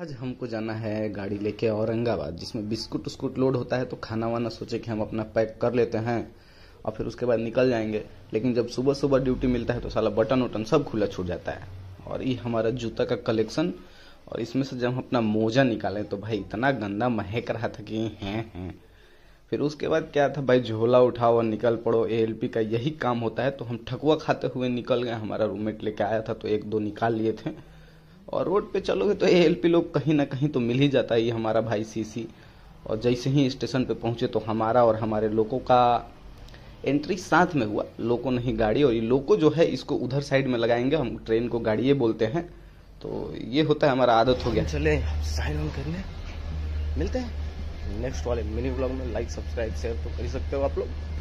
आज हमको जाना है गाड़ी लेके औरंगाबाद जिसमें बिस्कुट उस्कुट लोड होता है तो खाना वाना सोचे कि हम अपना पैक कर लेते हैं और फिर उसके बाद निकल जाएंगे लेकिन जब सुबह सुबह ड्यूटी मिलता है तो साला बटन वटन सब खुला छूट जाता है और ये हमारा जूता का कलेक्शन और इसमें से जब हम अपना मोजा निकालें तो भाई इतना गंदा महक रहा था कि हैं हैं फिर उसके बाद क्या था भाई झोला उठाओ और निकल पड़ो ए का यही काम होता है तो हम ठकुआ खाते हुए निकल गए हमारा रूममेट लेके आया था तो एक दो निकाल लिए थे और रोड पे चलोगे तो ए एल पी लोग कहीं ना कहीं तो मिल ही जाता है ये हमारा भाई सीसी और जैसे ही स्टेशन पे पहुंचे तो हमारा और हमारे लोगों का एंट्री साथ में हुआ लोको नहीं गाड़ी और ये लोगों जो है इसको उधर साइड में लगाएंगे हम ट्रेन को गाड़िए बोलते हैं तो ये होता है हमारा आदत हो गया चले साइन ऑन करने मिलते हैं नेक्स्ट वाले मिनी ब्लॉग में लाइक सब्सक्राइब शेयर तो कर सकते हो आप लोग